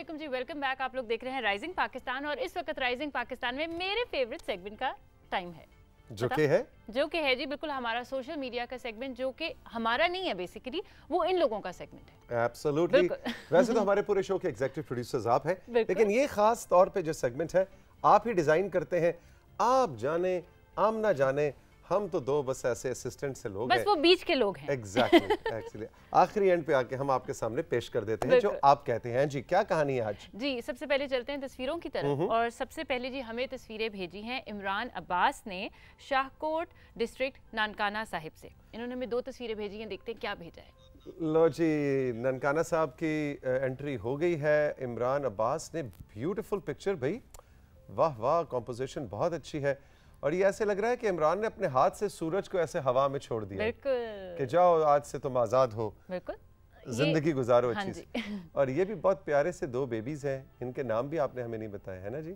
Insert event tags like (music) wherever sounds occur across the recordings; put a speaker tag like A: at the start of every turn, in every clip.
A: असलम जी welcome back आप लोग देख रहे हैं राइजिंग पाकिस्तान और इस वक्त राइजिंग पाकिस्तान में मेरे फेवरेट सेगमेंट का टाइम है जो के है जो के है जी बिल्कुल हमारा सोशल मीडिया का सेगमेंट जो के हमारा नहीं है बेसिकली वो इन लोगों का सेगमेंट
B: है एब्सोल्युटली वैसे तो हमारे पूरे शो के एग्जीक्यूटिव प्रोड्यूसर्स आप हैं लेकिन ये खास तौर पे जो सेगमेंट है आप ही डिजाइन करते हैं आप जाने आम ना जाने हम तो दो बस ऐसे असिस्टेंट से लोग बस वो बीच के लोग हैं एग्जैक्टली एक्चुअली आखिरी एंड पे आके हम आपके सामने पेश कर देते हैं जो आप कहते हैं जी क्या कहानी है आज
A: जी सबसे पहले चलते हैं तस्वीरों की तरफ और सबसे पहले जी हमें तस्वीरें भेजी हैं इमरान अब्बास ने शाहकोट डिस्ट्रिक्ट नानकाना साहिब से इन्होंने हमें दो तस्वीरें भेजी हैं देखते हैं क्या भेजा है
B: लो जी ननकाना साहब की एंट्री हो गई है इमरान अब्बास ने ब्यूटीफुल पिक्चर भाई वाह वाह कॉम्पोजिशन बहुत अच्छी है और ये ऐसे लग रहा है कि इमरान ने अपने हाथ से सूरज को ऐसे हवा में छोड़ दिया कि जाओ आज से तुम आज़ाद हो जिंदगी गुजारो हाँ अच्छी से (laughs) और ये भी बहुत प्यारे से दो बेबीज़ हैं इनके नाम भी आपने हमें नहीं बताए है ना जी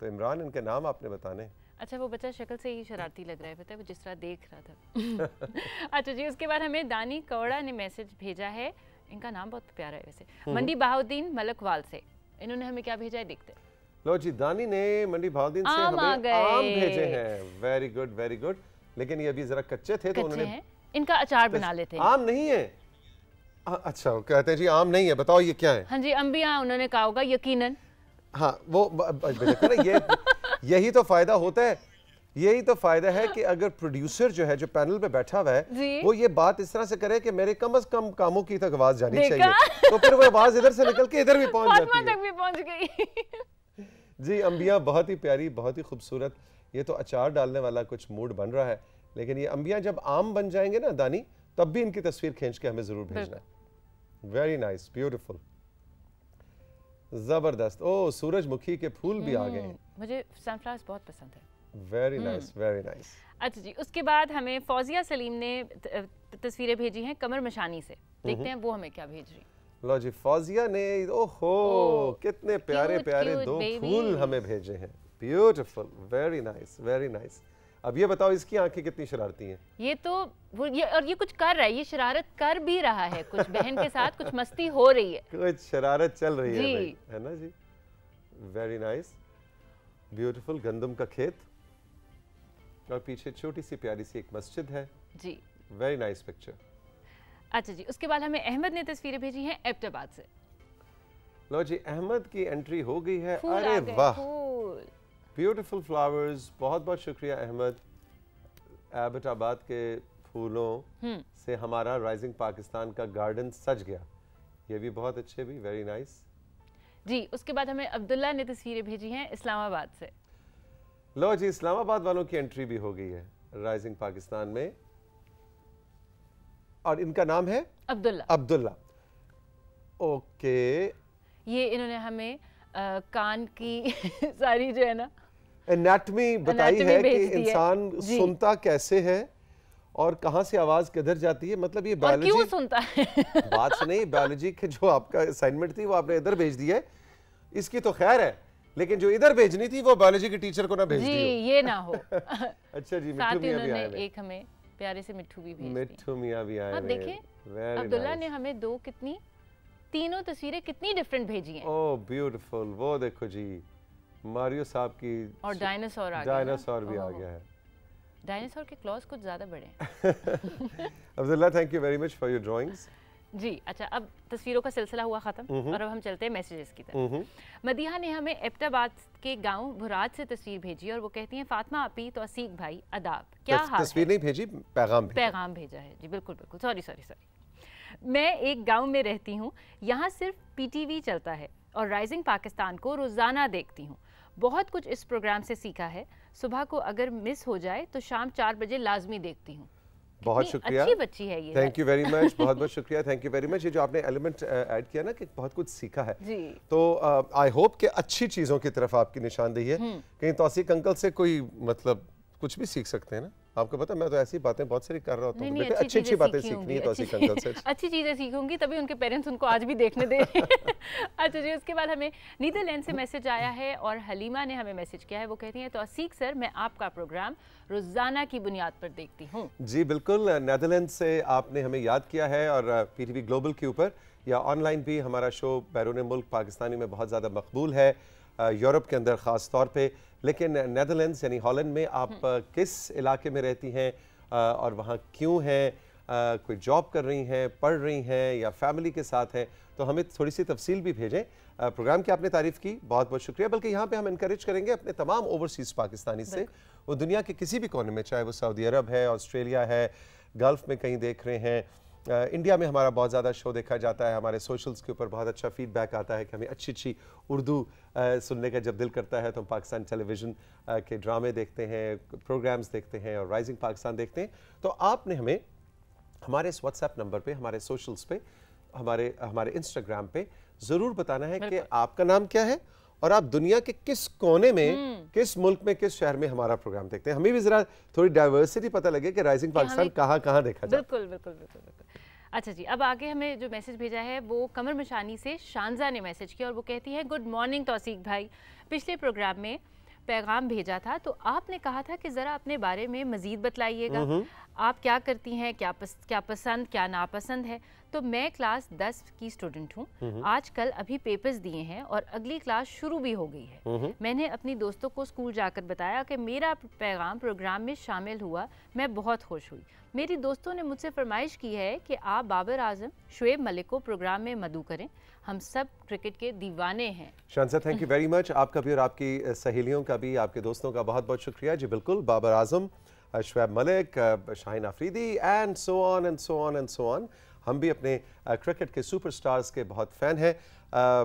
B: तो इमरान इनके नाम आपने बताने
A: अच्छा वो बच्चा शक्ल से ही शरारती लग रहा है पता है वो जिस तरह देख
B: रहा था
A: (laughs) अच्छा जी उसके बाद हमें दानी कौड़ा ने मैसेज भेजा है इनका नाम बहुत प्यारा है वैसे हम्म। मंडी बहाउद्दीन मलकवाल से इन्होंने हमें क्या भेजा है देखते हैं
B: लो जी दानी ने मंडी भावदीन से हमें आम भेजे हैं वेरी गुड वेरी गुड लेकिन ये अभी जरा कच्चे थे तो उन्होंने
A: इनका अचार तो बना लेते हैं आम
B: नहीं है आ, अच्छा कहते हैं जी आम नहीं है बताओ ये क्या है
A: हाँ जी अम्बिया उन्होंने कहा होगा यकीनन
B: हाँ वो ये (laughs) यही तो फायदा होता है यही तो फायदा है कि अगर प्रोड्यूसर जो है जो पैनल पे बैठा हुआ है वो ये बात इस तरह से करे कि मेरे कम से कम कामों की तक आवाज जानी चाहिए तो फिर वो आवाज इधर से निकल के इधर भी पहुंच जाती है
A: तक भी पहुंच गई
B: जी अम्बिया बहुत ही प्यारी बहुत ही खूबसूरत ये तो अचार डालने वाला कुछ मूड बन रहा है लेकिन ये अम्बिया जब आम बन जाएंगे ना दानी तब भी इनकी तस्वीर खींच के हमें ज़रूर भेजना है वेरी नाइस ब्यूटिफुल ज़बरदस्त ओ सूरजमुखी के फूल भी आ गए हम्म,
A: मुझे बहुत पसंद
B: है वेरी नाइस वेरी नाइस
A: अच्छा जी उसके बाद हमें फौजिया सलीम ने तस्वीरें भेजी हैं कमर मशानी से हम्म। देखते हैं वो हमें क्या भेज रही
B: लो जी फौजिया ने ओहो कितने प्यारे cute, प्यारे cute, दो baby. फूल हमें भेजे हैं beautiful very nice very nice अब ये बताओ इसकी आंखें कितनी शरारती हैं
A: ये तो वो ये और ये कुछ कर रहा है ये शरारत कर भी रहा है कुछ बहन के साथ कुछ मस्ती हो रही है (laughs)
B: कुछ शरारत चल रही है है ना जी वेरी नाइस ब्यूटीफुल गंदम का खेत और पीछे छोटी सी प्यारी सी एक मस्जिद है जी वेरी नाइस पिक्चर
A: अच्छा जी उसके बाद हमें अहमद ने तस्वीरें भेजी हैं एबटाबाद से
B: लो जी अहमद की एंट्री हो गई है अरे वाह ब्यूटीफुल फ्लावर्स बहुत बहुत शुक्रिया अहमद एबटाबाद के फूलों हम्म। से हमारा राइजिंग पाकिस्तान का गार्डन सज गया ये भी बहुत अच्छे भी वेरी नाइस
A: जी उसके बाद हमें अब्दुल्ला ने तस्वीरें भेजी हैं इस्लामाबाद से
B: लो जी इस्लामाबाद वालों की एंट्री भी हो गई है राइजिंग पाकिस्तान में और इनका नाम है अब्दुल्ला अब्दुल्ला ओके
A: ये इन्होंने हमें आ, कान की (laughs) सारी जो है ना
B: एनाटमी बताई है कि इंसान सुनता कैसे है और कहां से आवाज किधर जाती है मतलब ये बायोलॉजी क्यों सुनता है (laughs) बात से नहीं बायोलॉजी के जो आपका असाइनमेंट थी वो आपने इधर भेज दी है इसकी तो खैर है लेकिन जो इधर भेजनी थी वो बायोलॉजी के टीचर को ना भेज दी
A: ये ना हो (laughs) अच्छा
B: जी मिठू भी ही उन्होंने एक
A: हमें प्यारे से मिठू भी मिठू
B: मिट्ठू मियाँ भी आए हाँ, देखे अब्दुल्ला ने
A: हमें दो कितनी तीनों तस्वीरें कितनी डिफरेंट भेजी हैं
B: ओह oh, ब्यूटीफुल वो देखो जी मारियो साहब की
A: और डायनासोर आ
B: डायनासोर भी आ गया है
A: डायनासोर के क्लॉज कुछ ज़्यादा बड़े हैं
B: (laughs) Abdullah thank you very much for your drawings
A: जी अच्छा अब तस्वीरों का सिलसिला हुआ ख़त्म हम्म हम्म। और अब हम चलते हैं मैसेजेस की तरफ हम्म मदिया ने हमें एबटाबाद के गांव भुराज से तस्वीर भेजी और वो कहती हैं फातिमा आपी तो असीक भाई अदाब क्या तस, हाल तस्वीर
B: नहीं भेजी पैगाम भेजा।
A: पैगाम भेजा है जी बिल्कुल बिल्कुल सॉरी सॉरी सॉरी मैं एक गाँव में रहती हूँ यहाँ सिर्फ पी चलता है और राइजिंग पाकिस्तान को रोज़ाना देखती हूँ बहुत कुछ इस प्रोग्राम से सीखा है सुबह को अगर मिस हो जाए तो शाम चार बजे लाजमी देखती हूँ
B: बहुत शुक्रिया अच्छी बच्ची है ये थैंक यू वेरी मच बहुत बहुत शुक्रिया थैंक यू वेरी मच ये जो आपने एलिमेंट ऐड uh, किया ना कि बहुत कुछ सीखा है जी। तो आई uh, होप कि अच्छी चीज़ों की तरफ आपकी निशानदेही है हम्म। कहीं तो अंकल से कोई मतलब कुछ भी सीख सकते हैं ना आपको पता मैं तो ऐसी बातें बहुत सारी कर रहा होता हूँ बेटे अच्छी अच्छी बातें सीखनी है तो ऐसी कंजन से
A: अच्छी चीज़ें सीखूंगी तभी उनके पेरेंट्स उनको आज भी देखने दे (laughs) अच्छा जी उसके बाद हमें नीदरलैंड से मैसेज आया है और हलीमा ने हमें मैसेज किया है वो कहती हैं तो असीक सर मैं आपका प्रोग्राम रोज़ाना की बुनियाद पर देखती हूँ
B: जी बिल्कुल नैदरलैंड से आपने हमें याद किया है और पी ग्लोबल के ऊपर या ऑनलाइन भी हमारा शो बैरून मुल्क पाकिस्तानी में बहुत ज़्यादा मकबूल है यूरोप के अंदर ख़ास तौर पे लेकिन नैदरलैंड यानी हॉलैंड में आप हम्म। किस इलाके में रहती हैं और वहाँ क्यों हैं कोई जॉब कर रही हैं पढ़ रही हैं या फैमिली के साथ हैं तो हमें थोड़ी सी तफसील भी भेजें प्रोग्राम की आपने तारीफ़ की बहुत बहुत शुक्रिया बल्कि यहाँ पे हम इनक्रेज करेंगे अपने तमाम ओवरसीज़ पाकिस्तानी से वो दुनिया के किसी भी कोने में चाहे वो सऊदी अरब है ऑस्ट्रेलिया है गल्फ़ में कहीं देख रहे हैं इंडिया में हमारा बहुत ज़्यादा शो देखा जाता है हमारे सोशल्स के ऊपर बहुत अच्छा फीडबैक आता है कि हमें अच्छी अच्छी उर्दू सुनने का जब दिल करता है तो हम पाकिस्तान टेलीविज़न के ड्रामे देखते हैं प्रोग्राम्स देखते हैं और राइजिंग पाकिस्तान देखते हैं तो आपने हमें हमारे इस व्हाट्सएप नंबर पर हमारे सोशल्स पर हमारे हमारे इंस्टाग्राम पर ज़रूर बताना है कि आपका नाम क्या है और आप दुनिया के किस कोने में हम्म। किस मुल्क में किस शहर में हमारा प्रोग्राम देखते हैं हमें भी जरा थोड़ी डाइवर्सिटी पता लगे कि राइजिंग पाकिस्तान कहाँ कहाँ देखा जाए बिल्कुल
A: बिल्कुल बिल्कुल बिल्कुल अच्छा जी अब आगे हमें जो मैसेज भेजा है वो कमर मशानी से शानजा ने मैसेज किया और वो कहती है गुड मॉर्निंग तोसीक भाई पिछले प्रोग्राम में पैगाम भेजा था तो आपने कहा था कि ज़रा अपने बारे में मज़ीद बतलाइएगा हम्म, हम्म। आप क्या करती हैं क्या पस, क्या पसंद क्या नापसंद है तो मैं क्लास दस की स्टूडेंट हूँ हम्म। आजकल अभी पेपर्स दिए हैं और अगली क्लास शुरू भी हो गई है हम्म। मैंने अपनी दोस्तों को स्कूल जाकर बताया कि मेरा पैगाम प्रोग्राम में शामिल हुआ मैं बहुत खुश हुई मेरी दोस्तों ने मुझसे फरमाइश की है कि आप बाबर आजम शुएब मलिक को प्रोग्राम में मधु करें हम सब क्रिकेट के दीवाने हैं
B: Shansa thank you very much आपका भी और आपकी सहेलियों का भी आपके दोस्तों का बहुत बहुत शुक्रिया जी बिल्कुल Babar Azam Shoaib Malik Shaheen Afridi and so on and so on and so on हम भी अपने क्रिकेट के सुपरस्टार्स के बहुत फ़ैन हैं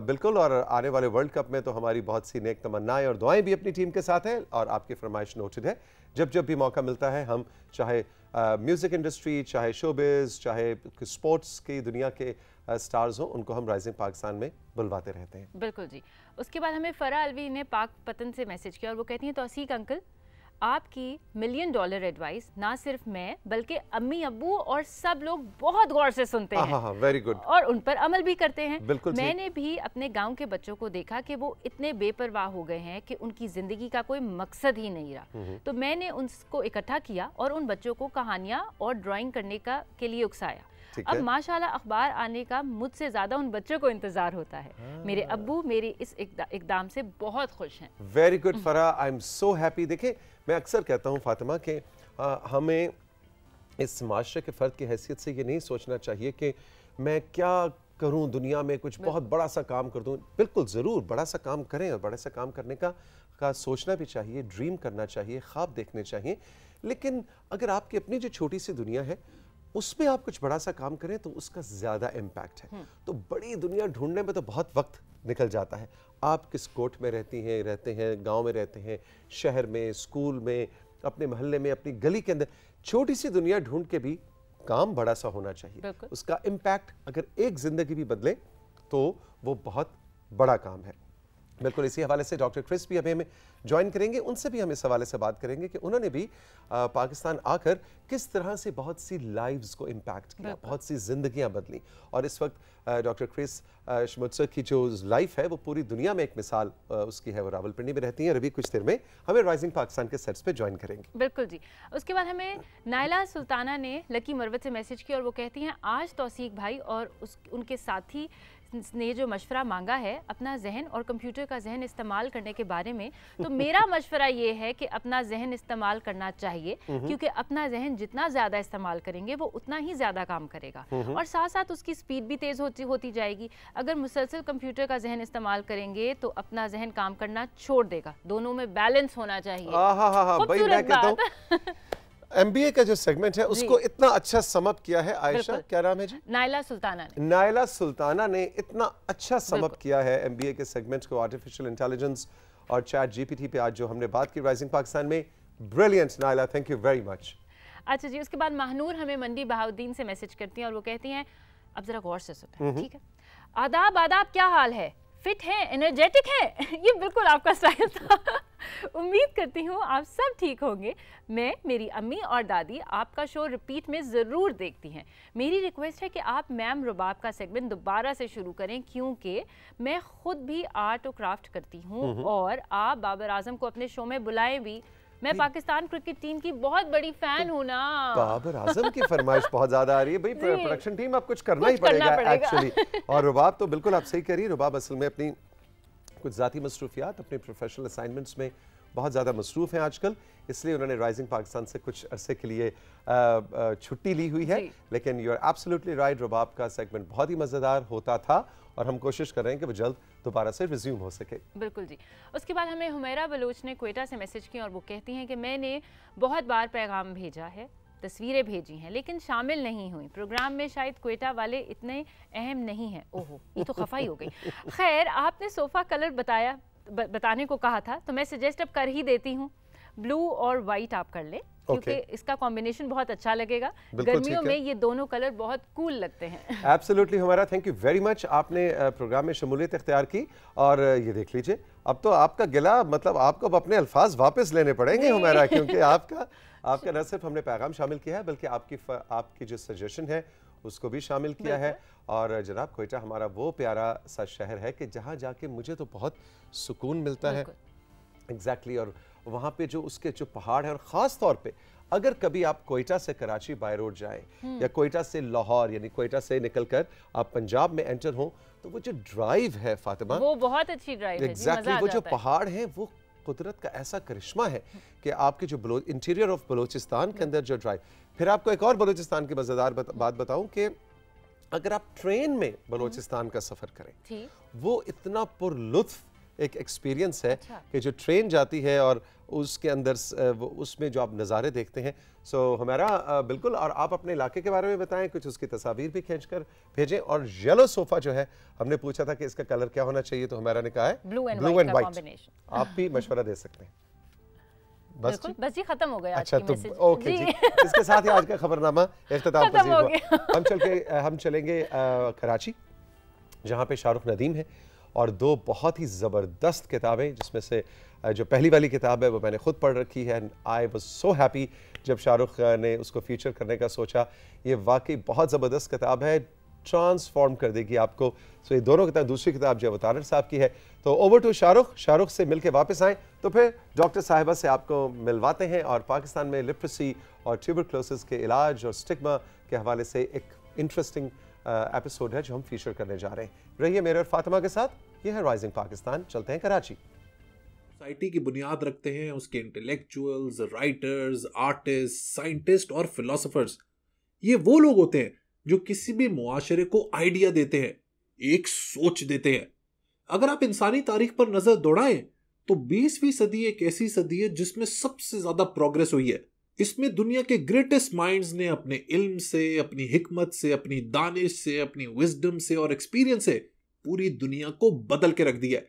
B: बिल्कुल और आने वाले वर्ल्ड कप में तो हमारी बहुत सी नेक तमन्नाएं और दुआएं भी अपनी टीम के साथ हैं और आपकी फरमाइश नोटेड है जब जब भी मौका मिलता है हम चाहे म्यूज़िक इंडस्ट्री चाहे शोबिज़ चाहे स्पोर्ट्स की दुनिया के स्टार्स हों उनको हम राइजिंग पाकिस्तान में बुलवाते रहते हैं
A: बिल्कुल जी उसके बाद हमें फ़रा अलवी ने पाक पतन से मैसेज किया और वो कहती हैं तोसीक अंकल आपकी मिलियन डॉलर एडवाइस ना सिर्फ मैं बल्कि अम्मी अबू और सब लोग बहुत गौर से सुनते हैं वेरी गुड और उन पर अमल भी करते हैं बिल्कुल मैंने भी अपने गांव के बच्चों को देखा कि वो इतने बेपरवाह हो गए हैं कि उनकी ज़िंदगी का कोई मकसद ही नहीं रहा हम्म, हम्म। तो मैंने उनको इकट्ठा किया और उन बच्चों को कहानियाँ और ड्राइंग करने का के लिए उकसाया अब माशाल्लाह अखबार आने का मुझसे ज़्यादा उन बच्चों को इंतज़ार होता है हाँ। मेरे अबू मेरी इस इकदाम से बहुत खुश हैं
B: वेरी गुड फरा आई एम सो हैप्पी देखें मैं अक्सर कहता हूँ फातिमा के आ, हमें इस माशरे के फ़र्द की हैसियत से ये नहीं सोचना चाहिए कि मैं क्या करूं दुनिया में कुछ बहुत बड़ा सा काम कर दूं बिल्कुल ज़रूर बड़ा सा काम करें और बड़े सा काम करने का का सोचना भी चाहिए ड्रीम करना चाहिए ख्वाब देखने चाहिए लेकिन अगर आपकी अपनी जो छोटी सी दुनिया है उसमें आप कुछ बड़ा सा काम करें तो उसका ज़्यादा इम्पैक्ट है हम्म। तो बड़ी दुनिया ढूंढने में तो बहुत वक्त निकल जाता है आप किस कोर्ट में रहती हैं रहते हैं गांव में रहते हैं शहर में स्कूल में अपने मोहल्ले में अपनी गली के अंदर छोटी सी दुनिया ढूंढ के भी काम बड़ा सा होना चाहिए उसका इम्पैक्ट अगर एक ज़िंदगी भी बदले तो वो बहुत बड़ा काम है बिल्कुल इसी हवाले से डॉक्टर क्रिस भी हमें ज्वाइन करेंगे उनसे भी हम इस हवाले से बात करेंगे कि उन्होंने भी आ, पाकिस्तान आकर किस तरह से बहुत सी लाइव्स को इम्पैक्ट किया बहुत सी जिंदगियां बदली और इस वक्त डॉक्टर क्रिस शमुत्सर की जो लाइफ है वो पूरी दुनिया में एक मिसाल आ, उसकी है वो रावलपिंडी में रहती हैं अभी कुछ देर में हमें राइजिंग पाकिस्तान के सेट्स पे ज्वाइन करेंगे
A: बिल्कुल जी उसके बाद हमें नायला सुल्ताना ने लकी मरवत से मैसेज किया और वो कहती हैं आज तोसीक भाई और उस उनके साथी ने जो मशवरा मांगा है अपना जहन और कंप्यूटर का जहन इस्तेमाल करने के बारे में तो मेरा (laughs) मशवरा ये है कि अपना जहन इस्तेमाल करना चाहिए क्योंकि अपना जहन जितना ज़्यादा इस्तेमाल करेंगे वो उतना ही ज़्यादा काम करेगा और साथ साथ उसकी स्पीड भी तेज़ होती होती जाएगी अगर मुसलसल कंप्यूटर का जहन इस्तेमाल करेंगे तो अपना जहन काम करना छोड़ देगा दोनों में बैलेंस होना चाहिए
B: (laughs) एमबीए का जो सेगमेंट है उसको इतना अच्छा समप किया है आयशा क्या नाम है जी
A: नायला सुल्ताना
B: ने नायला सुल्ताना ने इतना अच्छा समप किया है एमबीए के सेगमेंट को आर्टिफिशियल इंटेलिजेंस और चैट जीपीटी पे आज जो हमने बात की राइजिंग पाकिस्तान में brilliant Naila thank you very much
A: अच्छा जी उसके बाद महानूर हमें मंडी बहाउद्दीन से मैसेज करती हैं और वो कहती हैं अब जरा गौर से सुने ठीक है आदाब आदाब क्या हाल है फिट हैं एनर्जेटिक हैं (laughs) ये बिल्कुल आपका स्टाइल था (laughs) उम्मीद करती हूँ आप सब ठीक होंगे मैं मेरी अम्मी और दादी आपका शो रिपीट में ज़रूर देखती हैं मेरी रिक्वेस्ट है कि आप मैम रुबाब का सेगमेंट दोबारा से शुरू करें क्योंकि मैं ख़ुद भी आर्ट और क्राफ्ट करती हूँ और आप बाबर आजम को अपने शो में बुलाएं भी मैं पाकिस्तान क्रिकेट टीम की बहुत बड़ी फैन तो हूँ ना बाबर आजम की फरमाइश
B: बहुत ज्यादा आ रही है भाई प्रोडक्शन टीम अब कुछ करना ही पड़ेगा, पड़ेगा। एक्चुअली और रुबाब तो बिल्कुल आप सही करिए रुबाब असल में अपनी कुछ ज़ाती मसरूफियात अपने प्रोफेशनल असाइनमेंट्स में बहुत ज़्यादा मसरूफ़ हैं आजकल इसलिए उन्होंने राइजिंग पाकिस्तान से कुछ अरसे के लिए छुट्टी ली हुई है लेकिन you are absolutely right Rubab का सेगमेंट बहुत ही मज़ेदार होता था और हम कोशिश कर रहे हैं कि वो जल्द दोबारा से रिज्यूम हो सके
A: बिल्कुल जी उसके बाद हमें हुमेरा बलोच ने कोयटा से मैसेज किया और वो कहती हैं कि मैंने बहुत बार पैगाम भेजा है तस्वीरें भेजी हैं लेकिन शामिल नहीं हुई प्रोग्राम में शायद कोयटा वाले इतने अहम नहीं हैं ओहो ये तो खफा ही हो गई खैर आपने सोफ़ा कलर बताया बताने को कहा था तो मैं सजेस्ट अब कर ही देती हूँ ब्लू और वाइट आप कर लें क्योंकि इसका कॉम्बिनेशन बहुत अच्छा लगेगा गर्मियों में ये दोनों कलर बहुत कूल लगते हैं
B: एब्सोल्युटली हमारा थैंक यू वेरी मच आपने प्रोग्राम में शमूलियत इख्तियार की और ये देख लीजिए अब तो आपका गिला मतलब आपको अब अपने अल्फाज वापस लेने पड़ेंगे हमारा क्योंकि (laughs) आपका आपका न सिर्फ हमने पैगाम शामिल किया है बल्कि आपकी आपकी जो सजेशन है उसको भी शामिल किया है और जनाब कोयटा हमारा वो प्यारा सा शहर है कि जहाँ जाके मुझे तो बहुत सुकून मिलता है एग्जैक्टली exactly, और वहाँ पे जो उसके जो पहाड़ है और ख़ास तौर पे अगर कभी आप कोयटा से कराची बाय रोड जाएं हम्म। या कोयटा से लाहौर यानी कोयटा से निकलकर आप पंजाब में एंटर हो तो वो जो ड्राइव है फातिमा वो
A: बहुत अच्छी ड्राइव exactly, है वो जो
B: पहाड़ है वो कुदरत का ऐसा करिश्मा है कि आपके जो इंटीरियर ऑफ बलोचिस्तान के अंदर जो ड्राइव फिर आपको एक और बलोचिस्तान की मज़ेदार बात बताऊं कि अगर आप ट्रेन में बलोचिस्तान का सफ़र करें वो इतना पुरलुत्फ़ एक एक्सपीरियंस है अच्छा। कि जो ट्रेन जाती है और उसके अंदर उसमें जो आप नज़ारे देखते हैं सो हमारा बिल्कुल और आप अपने इलाके के बारे में बताएं कुछ उसकी तस्वीर भी खींच कर भेजें और येलो सोफ़ा जो है हमने पूछा था कि इसका कलर क्या होना चाहिए तो हमारा ने कहा है ब्लू एंड वाइट आप भी मशवरा दे सकते हैं बस
A: बस जी खत्म हो गया अच्छा की तो ओके जी, जी।
B: इसके साथ ही आज का खबरनामा अख्ताम पजीर हम चल के हम चलेंगे आ, कराची जहाँ पे शाहरुख नदीम है और दो बहुत ही ज़बरदस्त किताबें जिसमें से जो पहली वाली किताब है वो मैंने खुद पढ़ रखी है and I was so happy जब शाहरुख ने उसको फीचर करने का सोचा ये वाकई बहुत ज़बरदस्त किताब है ट्रांसफॉर्म कर देगी आपको सो ये दोनों किताब दूसरी किताब जो अवतारण साहब की है तो ओवर टू शाहरुख शाहरुख से मिलके वापस आएँ तो फिर डॉक्टर साहिबा से आपको मिलवाते हैं और पाकिस्तान में लिप्रेसी और ट्यूबरक्लोसिस के इलाज और स्टिग्मा के हवाले से एक इंटरेस्टिंग एपिसोड है जो हम फीचर करने जा रहे हैं रहिए मेरे और फातिमा के साथ ये है राइजिंग पाकिस्तान चलते हैं कराची
C: सोसाइटी की बुनियाद रखते हैं उसके इंटेलेक्चुअल्स राइटर्स आर्टिस्ट साइंटिस्ट और फिलोसफर्स ये वो लोग होते हैं जो किसी भी मुआशरे को आइडिया देते हैं एक सोच देते हैं अगर आप इंसानी तारीख पर नज़र दौड़ाएं तो 20वीं सदी एक ऐसी सदी है जिसमें सबसे ज़्यादा प्रोग्रेस हुई है इसमें दुनिया के ग्रेटेस्ट माइंड्स ने अपने इल्म से अपनी हिकमत से अपनी दानिश से अपनी विजडम से और एक्सपीरियंस से पूरी दुनिया को बदल के रख दिया है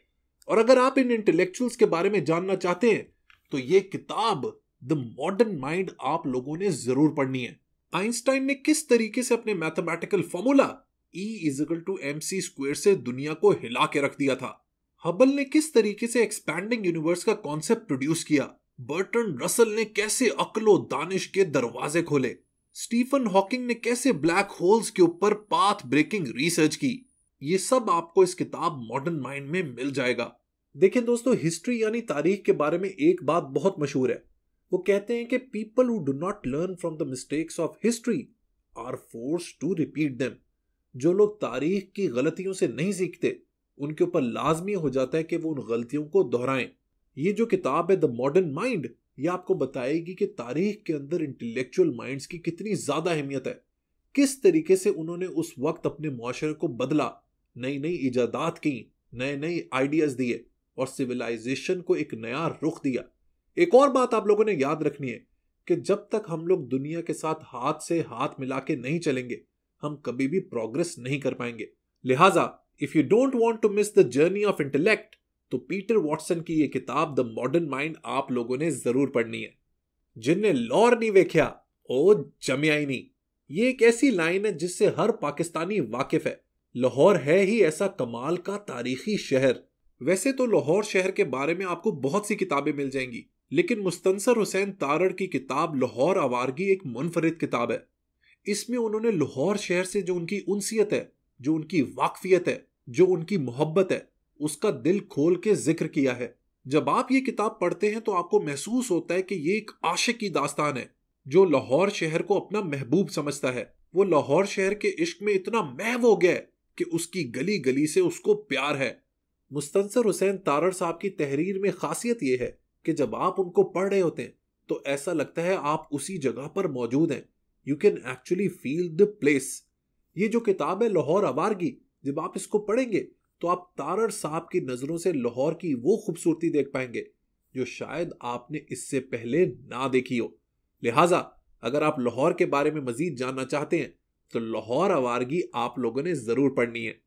C: और अगर आप इन इंटेलेक्चुअल्स के बारे में जानना चाहते हैं तो ये किताब द मॉडर्न माइंड आप लोगों ने जरूर पढ़नी है आइंस्टाइन ने किस तरीके से अपने mathematical formula E equal to M C square से दुनिया को हिला के रख दिया था हबल ने किस तरीके से एक्सपैंडिंग यूनिवर्स का कॉन्सेप्ट प्रोड्यूस किया बर्टन रसल ने कैसे अकलो दानिश के दरवाजे खोले स्टीफन हॉकिंग ने कैसे ब्लैक होल्स के ऊपर पाथ ब्रेकिंग रिसर्च की ये सब आपको इस किताब मॉडर्न माइंड में मिल जाएगा देखें दोस्तों हिस्ट्री यानी तारीख के बारे में एक बात बहुत मशहूर है वो कहते हैं कि people who do not learn from the mistakes of history are force to repeat them जो लोग तारीख की गलतियों से नहीं सीखते उनके ऊपर लाजमी हो जाता है कि वो उन गलतियों को दोहराएं ये जो किताब है द मॉडर्न माइंड ये आपको बताएगी कि तारीख के अंदर इंटेलेक्चुअल माइंड्स की कितनी ज़्यादा अहमियत है किस तरीके से उन्होंने उस वक्त अपने माशरे को बदला नई नई इजादात की नए नए आइडियाज दिए और सिविलाइजेशन को एक नया रुख दिया एक और बात आप लोगों ने याद रखनी है कि जब तक हम लोग दुनिया के साथ हाथ से हाथ मिला के नहीं चलेंगे हम कभी भी प्रोग्रेस नहीं कर पाएंगे लिहाजा if you don't want to miss the journey of intellect तो पीटर वॉटसन की ये किताब द मॉडर्न माइंड आप लोगों ने जरूर पढ़नी है जिनने लॉर नहीं वेख्या ओ जमियाई नहीं ये एक ऐसी लाइन है जिससे हर पाकिस्तानी वाकिफ है लाहौर है ही ऐसा कमाल का तारीखी शहर वैसे तो लाहौर शहर के बारे में आपको बहुत सी किताबें मिल जाएंगी लेकिन मुस्तंसर हुसैन तारड़ की किताब लाहौर आवारगी एक मुनफरद किताब है इसमें उन्होंने लाहौर शहर से जो उनकी उनसीयत है जो उनकी वाकफियत है जो उनकी मोहब्बत है उसका दिल खोल के जिक्र किया है जब आप ये किताब पढ़ते हैं तो आपको महसूस होता है कि ये एक आशिक की दास्तान है जो लाहौर शहर को अपना महबूब समझता है वो लाहौर शहर के इश्क में इतना महव हो गया कि उसकी गली गली से उसको प्यार है मुस्तंसर हुसैन तारड़ साहब की तहरीर में खासियत यह है कि जब आप उनको पढ़ रहे होते हैं तो ऐसा लगता है आप उसी जगह पर मौजूद हैं you can actually feel the place ये जो किताब है लाहौर आवार की जब आप इसको पढ़ेंगे तो आप तारड़ साहब की नज़रों से लाहौर की वो खूबसूरती देख पाएंगे जो शायद आपने इससे पहले ना देखी हो लिहाजा अगर आप लाहौर के बारे में मजीद जानना चाहते हैं तो लाहौर आवारगी आप लोगों ने जरूर पढ़नी है